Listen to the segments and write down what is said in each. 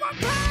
my power.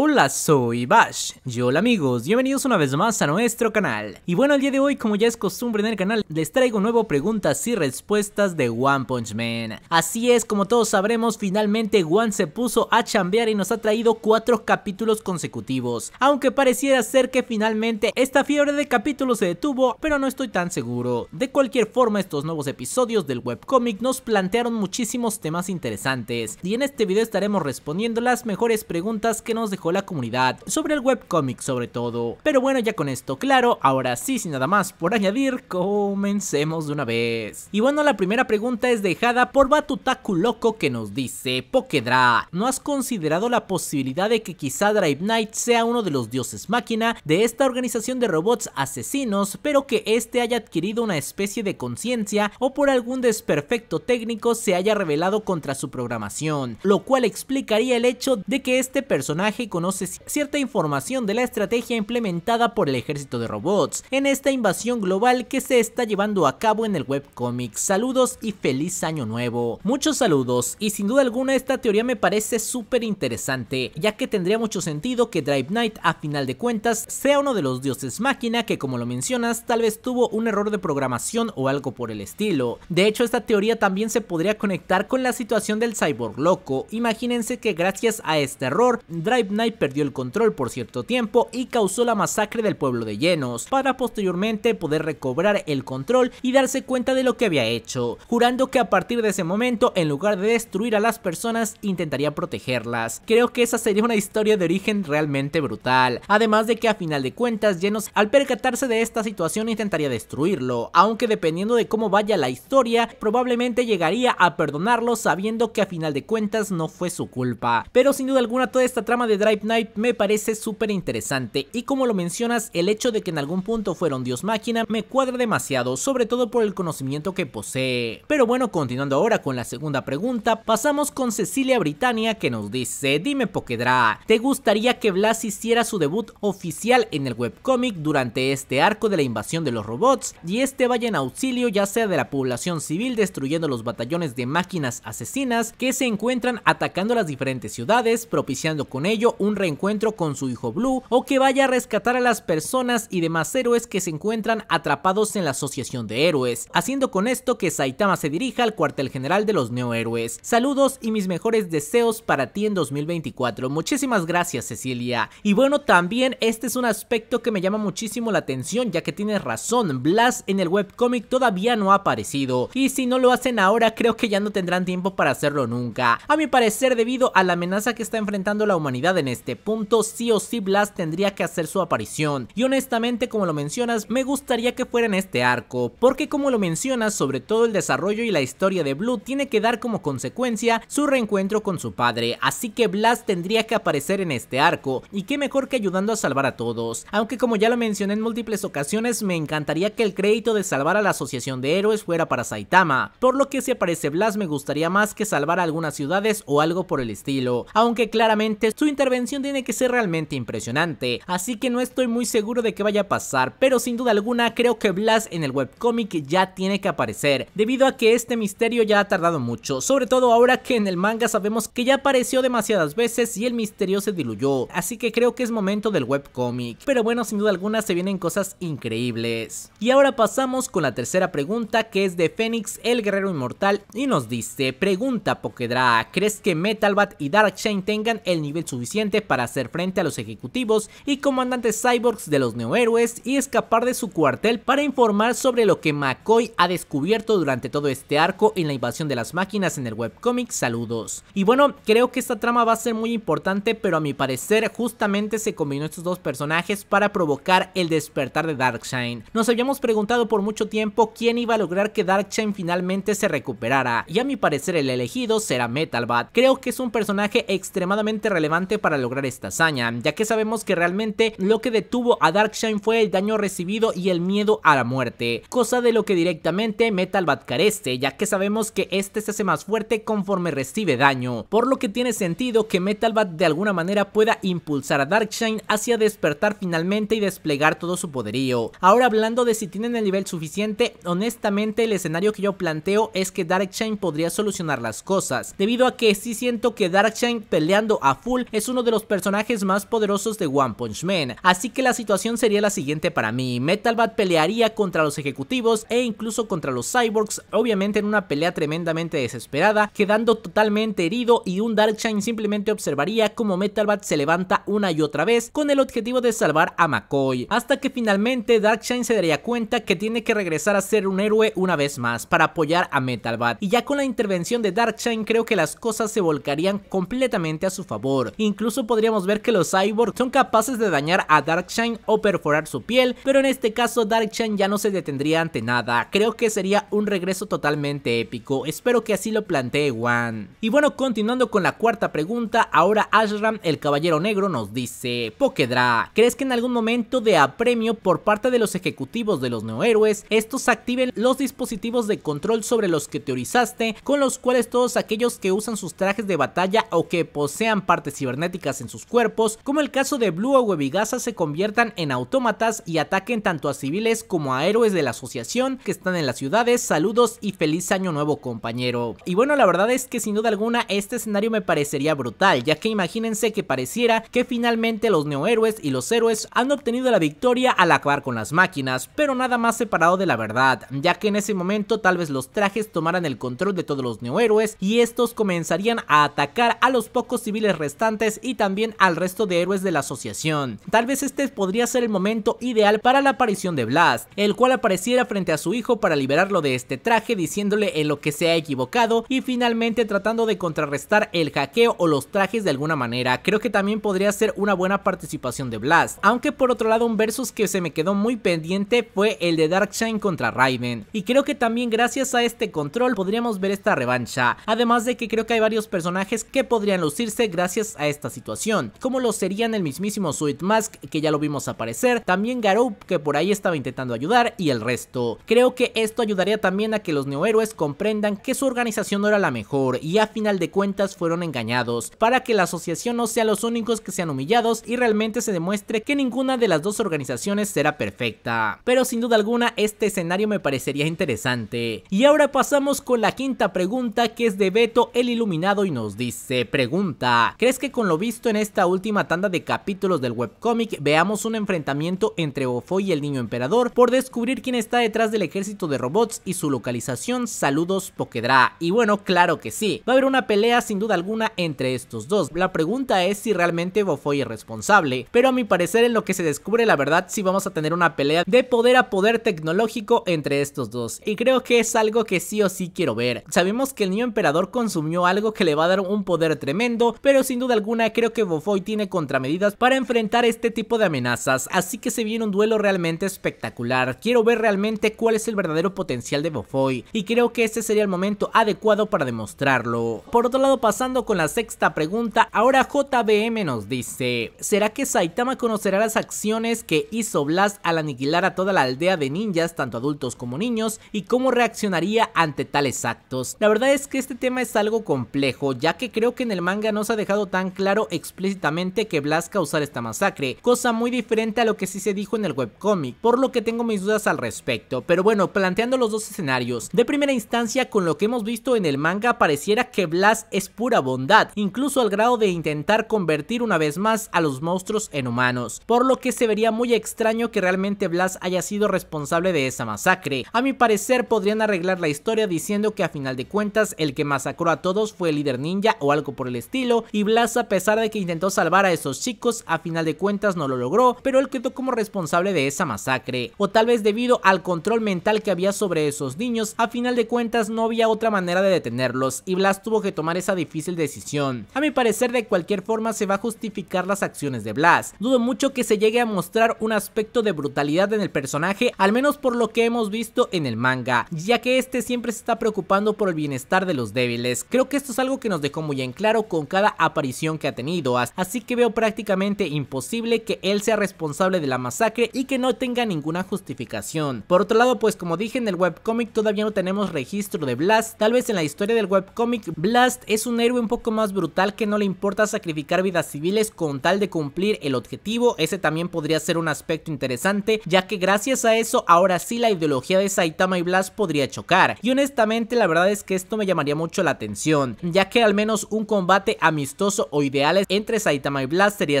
Hola, soy Bash. Yo hola amigos, bienvenidos una vez más a nuestro canal. Y bueno, el día de hoy, como ya es costumbre en el canal, les traigo nuevo preguntas y respuestas de One Punch Man. Así es, como todos sabremos, finalmente One se puso a chambear y nos ha traído cuatro capítulos consecutivos. Aunque pareciera ser que finalmente esta fiebre de capítulos se detuvo, pero no estoy tan seguro. De cualquier forma, estos nuevos episodios del webcomic nos plantearon muchísimos temas interesantes. Y en este video estaremos respondiendo las mejores preguntas que nos dejó la comunidad sobre el webcomic sobre todo. Pero bueno, ya con esto claro, ahora sí, sin nada más por añadir, comencemos de una vez. Y bueno, la primera pregunta es dejada por Batutaku Loco que nos dice, Pokedra, ¿no has considerado la posibilidad de que quizá Drive Knight sea uno de los dioses máquina de esta organización de robots asesinos, pero que este haya adquirido una especie de conciencia o por algún desperfecto técnico se haya revelado contra su programación, lo cual explicaría el hecho de que este personaje con conoce cierta información de la estrategia implementada por el ejército de robots en esta invasión global que se está llevando a cabo en el webcomic. Saludos y feliz año nuevo. Muchos saludos y sin duda alguna esta teoría me parece súper interesante, ya que tendría mucho sentido que Drive Knight a final de cuentas sea uno de los dioses máquina que como lo mencionas tal vez tuvo un error de programación o algo por el estilo. De hecho esta teoría también se podría conectar con la situación del cyborg loco. Imagínense que gracias a este error Drive Knight perdió el control por cierto tiempo y causó la masacre del pueblo de Llenos, para posteriormente poder recobrar el control y darse cuenta de lo que había hecho, jurando que a partir de ese momento, en lugar de destruir a las personas, intentaría protegerlas. Creo que esa sería una historia de origen realmente brutal, además de que a final de cuentas, Llenos al percatarse de esta situación intentaría destruirlo, aunque dependiendo de cómo vaya la historia, probablemente llegaría a perdonarlo sabiendo que a final de cuentas no fue su culpa. Pero sin duda alguna toda esta trama de Night me parece súper interesante y como lo mencionas, el hecho de que en algún punto fueron dios máquina me cuadra demasiado, sobre todo por el conocimiento que posee. Pero bueno, continuando ahora con la segunda pregunta, pasamos con Cecilia Britannia que nos dice, dime Pokedra, ¿te gustaría que Blas hiciera su debut oficial en el webcómic durante este arco de la invasión de los robots y este vaya en auxilio ya sea de la población civil destruyendo los batallones de máquinas asesinas que se encuentran atacando las diferentes ciudades, propiciando con ello un reencuentro con su hijo Blue o que vaya a rescatar a las personas y demás héroes que se encuentran atrapados en la asociación de héroes, haciendo con esto que Saitama se dirija al cuartel general de los neohéroes. Saludos y mis mejores deseos para ti en 2024. Muchísimas gracias Cecilia. Y bueno, también este es un aspecto que me llama muchísimo la atención ya que tienes razón, Blast en el webcómic todavía no ha aparecido y si no lo hacen ahora creo que ya no tendrán tiempo para hacerlo nunca. A mi parecer debido a la amenaza que está enfrentando la humanidad en este punto sí o sí Blast tendría que hacer su aparición. Y honestamente como lo mencionas me gustaría que fuera en este arco, porque como lo mencionas sobre todo el desarrollo y la historia de Blue tiene que dar como consecuencia su reencuentro con su padre, así que Blast tendría que aparecer en este arco, y qué mejor que ayudando a salvar a todos. Aunque como ya lo mencioné en múltiples ocasiones me encantaría que el crédito de salvar a la asociación de héroes fuera para Saitama, por lo que si aparece Blast me gustaría más que salvar a algunas ciudades o algo por el estilo, aunque claramente su intervención tiene que ser realmente impresionante, así que no estoy muy seguro de que vaya a pasar, pero sin duda alguna creo que Blast en el webcomic ya tiene que aparecer, debido a que este misterio ya ha tardado mucho, sobre todo ahora que en el manga sabemos que ya apareció demasiadas veces y el misterio se diluyó, así que creo que es momento del webcómic, pero bueno sin duda alguna se vienen cosas increíbles. Y ahora pasamos con la tercera pregunta que es de Fénix el guerrero inmortal y nos dice, pregunta Pokedra, ¿crees que Metalbat y Dark Chain tengan el nivel suficiente para hacer frente a los ejecutivos y comandantes cyborgs de los neohéroes y escapar de su cuartel para informar sobre lo que McCoy ha descubierto durante todo este arco en la invasión de las máquinas en el webcomic Saludos. Y bueno, creo que esta trama va a ser muy importante, pero a mi parecer justamente se combinó estos dos personajes para provocar el despertar de Darkshine. Nos habíamos preguntado por mucho tiempo quién iba a lograr que Darkshine finalmente se recuperara, y a mi parecer el elegido será Metalbat. Creo que es un personaje extremadamente relevante para lograr esta hazaña, ya que sabemos que realmente lo que detuvo a Darkshine fue el daño recibido y el miedo a la muerte, cosa de lo que directamente Metal Bat carece, ya que sabemos que este se hace más fuerte conforme recibe daño, por lo que tiene sentido que Metal Bat de alguna manera pueda impulsar a Darkshine hacia despertar finalmente y desplegar todo su poderío. Ahora hablando de si tienen el nivel suficiente, honestamente el escenario que yo planteo es que Darkshine podría solucionar las cosas, debido a que sí siento que Darkshine peleando a full es uno de de los personajes más poderosos de One Punch Man, así que la situación sería la siguiente para mí, Metal Bat pelearía contra los ejecutivos e incluso contra los cyborgs, obviamente en una pelea tremendamente desesperada, quedando totalmente herido y un Darkshine simplemente observaría como Metal Bat se levanta una y otra vez con el objetivo de salvar a McCoy, hasta que finalmente Darkshine se daría cuenta que tiene que regresar a ser un héroe una vez más para apoyar a Metal Bat, y ya con la intervención de Darkshine creo que las cosas se volcarían completamente a su favor, incluso incluso podríamos ver que los cyborgs son capaces de dañar a Darkshine o perforar su piel, pero en este caso Darkshine ya no se detendría ante nada, creo que sería un regreso totalmente épico, espero que así lo plantee Wan. Y bueno, continuando con la cuarta pregunta, ahora Ashram el Caballero Negro nos dice, Pokedra, ¿crees que en algún momento de apremio por parte de los ejecutivos de los neohéroes, estos activen los dispositivos de control sobre los que teorizaste, con los cuales todos aquellos que usan sus trajes de batalla o que posean partes cibernéticas en sus cuerpos, como el caso de Blue o Webigasa se conviertan en autómatas y ataquen tanto a civiles como a héroes de la asociación que están en las ciudades. Saludos y feliz año nuevo compañero. Y bueno, la verdad es que sin duda alguna este escenario me parecería brutal, ya que imagínense que pareciera que finalmente los neohéroes y los héroes han obtenido la victoria al acabar con las máquinas, pero nada más separado de la verdad, ya que en ese momento tal vez los trajes tomaran el control de todos los neohéroes y estos comenzarían a atacar a los pocos civiles restantes y también al resto de héroes de la asociación. Tal vez este podría ser el momento ideal para la aparición de Blast, el cual apareciera frente a su hijo para liberarlo de este traje diciéndole en lo que se ha equivocado y finalmente tratando de contrarrestar el hackeo o los trajes de alguna manera. Creo que también podría ser una buena participación de Blast, aunque por otro lado un versus que se me quedó muy pendiente fue el de Darkshine contra Raiden. y creo que también gracias a este control podríamos ver esta revancha, además de que creo que hay varios personajes que podrían lucirse gracias a esta situación situación, como lo serían el mismísimo Sweet Mask que ya lo vimos aparecer, también Garou que por ahí estaba intentando ayudar y el resto. Creo que esto ayudaría también a que los neohéroes comprendan que su organización no era la mejor y a final de cuentas fueron engañados, para que la asociación no sea los únicos que sean humillados y realmente se demuestre que ninguna de las dos organizaciones será perfecta. Pero sin duda alguna este escenario me parecería interesante. Y ahora pasamos con la quinta pregunta que es de Beto el Iluminado y nos dice, pregunta, ¿crees que con lo visto en esta última tanda de capítulos del webcómic, veamos un enfrentamiento entre Bofoy y el niño emperador por descubrir quién está detrás del ejército de robots y su localización. Saludos Pokedra. Y bueno, claro que sí, va a haber una pelea sin duda alguna entre estos dos. La pregunta es si realmente Bofoy es responsable, pero a mi parecer en lo que se descubre la verdad sí vamos a tener una pelea de poder a poder tecnológico entre estos dos. Y creo que es algo que sí o sí quiero ver. Sabemos que el niño emperador consumió algo que le va a dar un poder tremendo, pero sin duda alguna creo que Bofoy tiene contramedidas para enfrentar este tipo de amenazas, así que se viene un duelo realmente espectacular. Quiero ver realmente cuál es el verdadero potencial de Bofoy y creo que este sería el momento adecuado para demostrarlo. Por otro lado, pasando con la sexta pregunta, ahora JBM nos dice, ¿será que Saitama conocerá las acciones que hizo Blast al aniquilar a toda la aldea de ninjas, tanto adultos como niños, y cómo reaccionaría ante tales actos? La verdad es que este tema es algo complejo, ya que creo que en el manga no se ha dejado tan claro explícitamente que Blas causara esta masacre, cosa muy diferente a lo que sí se dijo en el webcómic, por lo que tengo mis dudas al respecto. Pero bueno, planteando los dos escenarios, de primera instancia con lo que hemos visto en el manga pareciera que Blas es pura bondad, incluso al grado de intentar convertir una vez más a los monstruos en humanos, por lo que se vería muy extraño que realmente Blas haya sido responsable de esa masacre. A mi parecer podrían arreglar la historia diciendo que a final de cuentas el que masacró a todos fue el líder ninja o algo por el estilo y Blas a pesar de que intentó salvar a esos chicos, a final de cuentas no lo logró, pero él quedó como responsable de esa masacre. O tal vez debido al control mental que había sobre esos niños, a final de cuentas no había otra manera de detenerlos y Blast tuvo que tomar esa difícil decisión. A mi parecer de cualquier forma se va a justificar las acciones de Blast, Dudo mucho que se llegue a mostrar un aspecto de brutalidad en el personaje, al menos por lo que hemos visto en el manga, ya que este siempre se está preocupando por el bienestar de los débiles. Creo que esto es algo que nos dejó muy en claro con cada aparición que ha tenido así que veo prácticamente imposible que él sea responsable de la masacre y que no tenga ninguna justificación. Por otro lado, pues como dije en el webcomic todavía no tenemos registro de Blast, tal vez en la historia del webcomic Blast es un héroe un poco más brutal que no le importa sacrificar vidas civiles con tal de cumplir el objetivo, ese también podría ser un aspecto interesante, ya que gracias a eso ahora sí la ideología de Saitama y Blast podría chocar, y honestamente la verdad es que esto me llamaría mucho la atención, ya que al menos un combate amistoso o ideal entre Saitama y Blast sería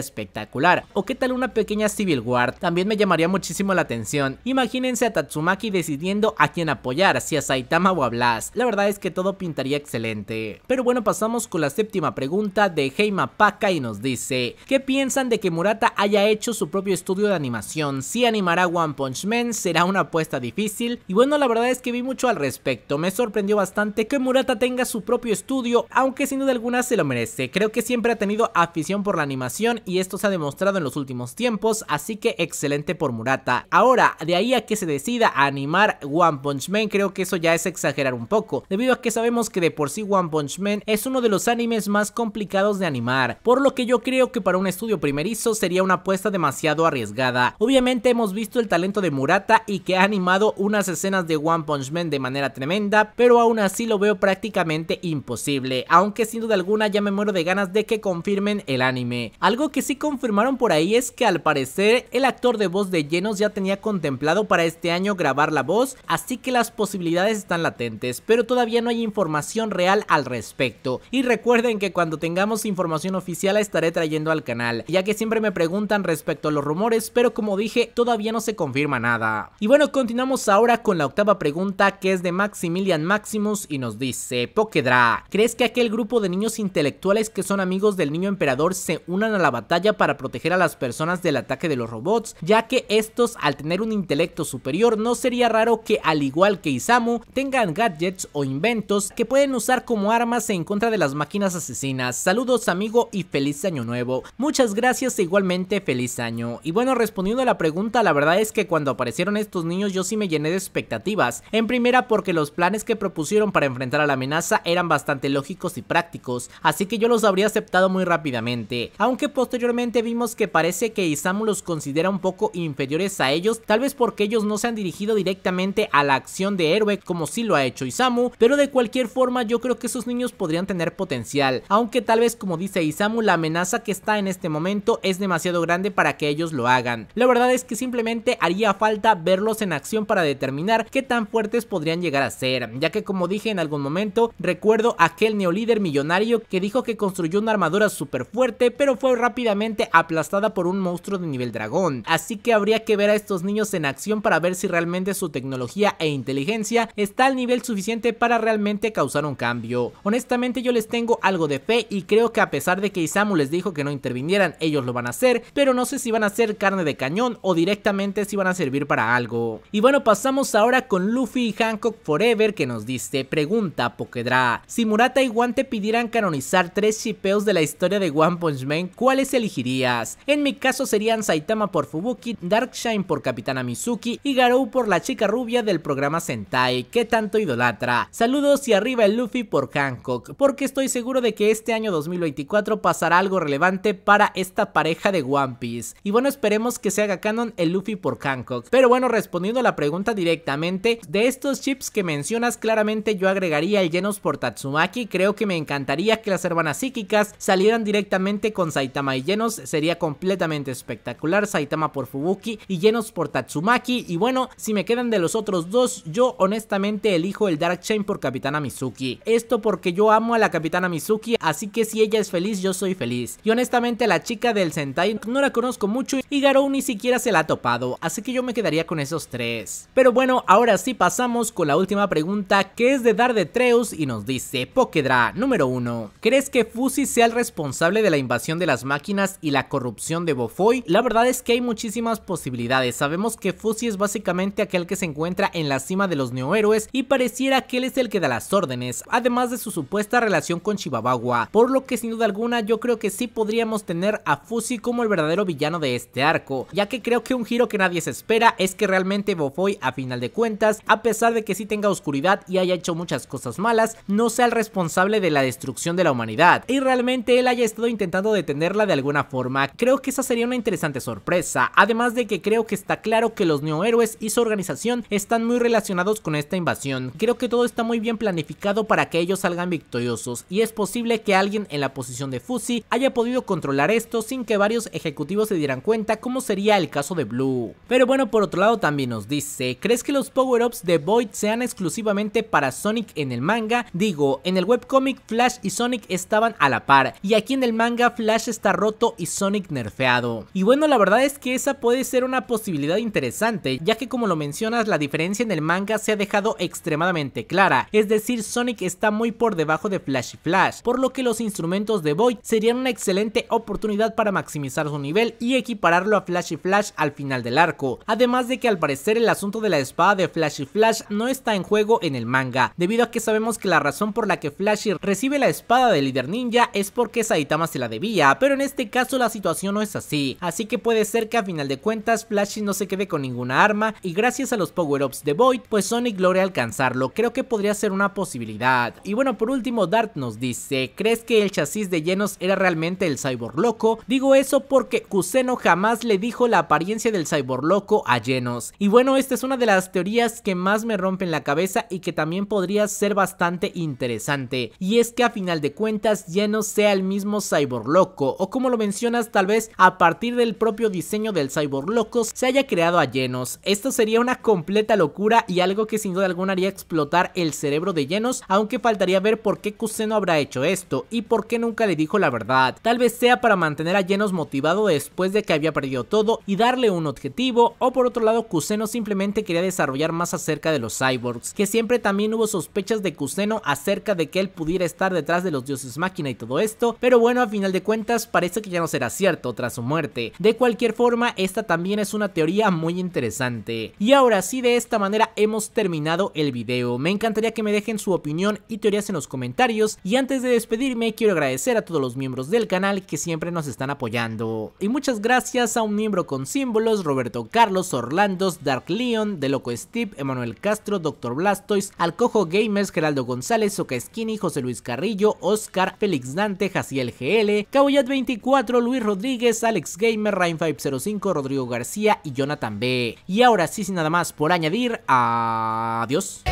espectacular. O qué tal una pequeña Civil Guard también me llamaría muchísimo la atención. Imagínense a Tatsumaki decidiendo a quién apoyar, si a Saitama o a Blast. La verdad es que todo pintaría excelente. Pero bueno, pasamos con la séptima pregunta de Heima Paka y nos dice, ¿qué piensan de que Murata haya hecho su propio estudio de animación? Si animará One Punch Man será una apuesta difícil y bueno, la verdad es que vi mucho al respecto. Me sorprendió bastante que Murata tenga su propio estudio, aunque sin duda alguna se lo merece. Creo que siempre ha tenido afición por la animación y esto se ha demostrado en los últimos tiempos, así que excelente por Murata. Ahora, de ahí a que se decida animar One Punch Man, creo que eso ya es exagerar un poco, debido a que sabemos que de por sí One Punch Man es uno de los animes más complicados de animar, por lo que yo creo que para un estudio primerizo sería una apuesta demasiado arriesgada. Obviamente hemos visto el talento de Murata y que ha animado unas escenas de One Punch Man de manera tremenda, pero aún así lo veo prácticamente imposible, aunque sin duda alguna ya me muero de ganas de que confíe el anime. Algo que sí confirmaron por ahí es que al parecer el actor de voz de llenos ya tenía contemplado para este año grabar la voz, así que las posibilidades están latentes, pero todavía no hay información real al respecto. Y recuerden que cuando tengamos información oficial la estaré trayendo al canal, ya que siempre me preguntan respecto a los rumores, pero como dije, todavía no se confirma nada. Y bueno, continuamos ahora con la octava pregunta que es de Maximilian Maximus y nos dice, Pokedra, ¿crees que aquel grupo de niños intelectuales que son amigos del niño emperador se unan a la batalla para proteger a las personas del ataque de los robots, ya que estos al tener un intelecto superior no sería raro que al igual que Isamu tengan gadgets o inventos que pueden usar como armas en contra de las máquinas asesinas. Saludos amigo y feliz año nuevo. Muchas gracias e igualmente feliz año. Y bueno respondiendo a la pregunta la verdad es que cuando aparecieron estos niños yo sí me llené de expectativas. En primera porque los planes que propusieron para enfrentar a la amenaza eran bastante lógicos y prácticos, así que yo los habría aceptado muy rápidamente. Aunque posteriormente vimos que parece que Isamu los considera un poco inferiores a ellos, tal vez porque ellos no se han dirigido directamente a la acción de héroe como sí lo ha hecho Isamu, pero de cualquier forma yo creo que esos niños podrían tener potencial, aunque tal vez como dice Isamu la amenaza que está en este momento es demasiado grande para que ellos lo hagan. La verdad es que simplemente haría falta verlos en acción para determinar qué tan fuertes podrían llegar a ser, ya que como dije en algún momento, recuerdo aquel neolíder millonario que dijo que construyó una armadura super fuerte, pero fue rápidamente aplastada por un monstruo de nivel dragón. Así que habría que ver a estos niños en acción para ver si realmente su tecnología e inteligencia está al nivel suficiente para realmente causar un cambio. Honestamente yo les tengo algo de fe y creo que a pesar de que Isamu les dijo que no intervinieran, ellos lo van a hacer, pero no sé si van a ser carne de cañón o directamente si van a servir para algo. Y bueno, pasamos ahora con Luffy y Hancock Forever que nos dice, pregunta Pokedra, si Murata y Guante pidieran canonizar tres chipeos de la historia de One Punch Man, ¿cuáles elegirías? En mi caso serían Saitama por Fubuki, Darkshine por Capitana Mizuki y Garou por la chica rubia del programa Sentai, que tanto idolatra. Saludos y arriba el Luffy por Hancock, porque estoy seguro de que este año 2024 pasará algo relevante para esta pareja de One Piece. Y bueno, esperemos que se haga canon el Luffy por Hancock. Pero bueno, respondiendo a la pregunta directamente, de estos chips que mencionas, claramente yo agregaría el Genos por Tatsumaki, creo que me encantaría que las hermanas psíquicas salieran directamente con Saitama y Genos sería completamente espectacular. Saitama por Fubuki y Genos por Tatsumaki. Y bueno, si me quedan de los otros dos, yo honestamente elijo el Dark Chain por Capitana Mizuki. Esto porque yo amo a la Capitana Mizuki, así que si ella es feliz, yo soy feliz. Y honestamente la chica del Sentai no la conozco mucho y Garou ni siquiera se la ha topado, así que yo me quedaría con esos tres. Pero bueno, ahora sí pasamos con la última pregunta que es de Dar de Treus y nos dice, Pokedra, número 1, ¿crees que Fusi sea el responsable responsable de la invasión de las máquinas y la corrupción de Bofoy? La verdad es que hay muchísimas posibilidades. Sabemos que Fusi es básicamente aquel que se encuentra en la cima de los neohéroes y pareciera que él es el que da las órdenes, además de su supuesta relación con Chibabagua, por lo que sin duda alguna yo creo que sí podríamos tener a Fusi como el verdadero villano de este arco, ya que creo que un giro que nadie se espera es que realmente Bofoy a final de cuentas, a pesar de que sí tenga oscuridad y haya hecho muchas cosas malas, no sea el responsable de la destrucción de la humanidad, y realmente él haya estado intentando detenerla de alguna forma. Creo que esa sería una interesante sorpresa, además de que creo que está claro que los neohéroes y su organización están muy relacionados con esta invasión. Creo que todo está muy bien planificado para que ellos salgan victoriosos y es posible que alguien en la posición de Fusi haya podido controlar esto sin que varios ejecutivos se dieran cuenta como sería el caso de Blue. Pero bueno, por otro lado también nos dice, ¿crees que los power-ups de Void sean exclusivamente para Sonic en el manga? Digo, en el webcomic Flash y Sonic estaban a la par y aquí en el manga Flash está roto y Sonic nerfeado. Y bueno, la verdad es que esa puede ser una posibilidad interesante, ya que como lo mencionas, la diferencia en el manga se ha dejado extremadamente clara, es decir, Sonic está muy por debajo de Flash y Flash, por lo que los instrumentos de Boy serían una excelente oportunidad para maximizar su nivel y equipararlo a Flash y Flash al final del arco, además de que al parecer el asunto de la espada de Flash y Flash no está en juego en el manga, debido a que sabemos que la razón por la que Flash recibe la espada del líder ninja es porque Saitama se la debía, pero en este caso la situación no es así, así que puede ser que a final de cuentas Flashy no se quede con ninguna arma y gracias a los power-ups de Void, pues Sonic logra alcanzarlo, creo que podría ser una posibilidad. Y bueno, por último Dart nos dice, ¿crees que el chasis de Genos era realmente el cyborg loco? Digo eso porque Kuseno jamás le dijo la apariencia del cyborg loco a Genos. Y bueno, esta es una de las teorías que más me rompen la cabeza y que también podría ser bastante interesante, y es que a final de cuentas Genos sea el mismo mismo cyborg loco o como lo mencionas tal vez a partir del propio diseño del cyborg locos se haya creado a llenos Esto sería una completa locura y algo que sin duda alguna haría explotar el cerebro de llenos aunque faltaría ver por qué Kuseno habrá hecho esto y por qué nunca le dijo la verdad. Tal vez sea para mantener a llenos motivado después de que había perdido todo y darle un objetivo o por otro lado Kuseno simplemente quería desarrollar más acerca de los cyborgs, que siempre también hubo sospechas de Kuseno acerca de que él pudiera estar detrás de los dioses máquina y todo esto, pero bueno, a final de cuentas parece que ya no será cierto tras su muerte. De cualquier forma, esta también es una teoría muy interesante. Y ahora sí, de esta manera hemos terminado el video. Me encantaría que me dejen su opinión y teorías en los comentarios. Y antes de despedirme, quiero agradecer a todos los miembros del canal que siempre nos están apoyando. Y muchas gracias a un miembro con símbolos, Roberto Carlos, Orlandos, Dark Leon, De Loco Steve, Emanuel Castro, Doctor Blastoise, Alcojo Gamers, Geraldo González, Soca Skinny, José Luis Carrillo, Oscar, Félix Dante, LGL, GL, Caboyat 24, Luis Rodríguez, Alex Gamer, Rain505, Rodrigo García y Jonathan B. Y ahora sí, sin nada más por añadir, adiós.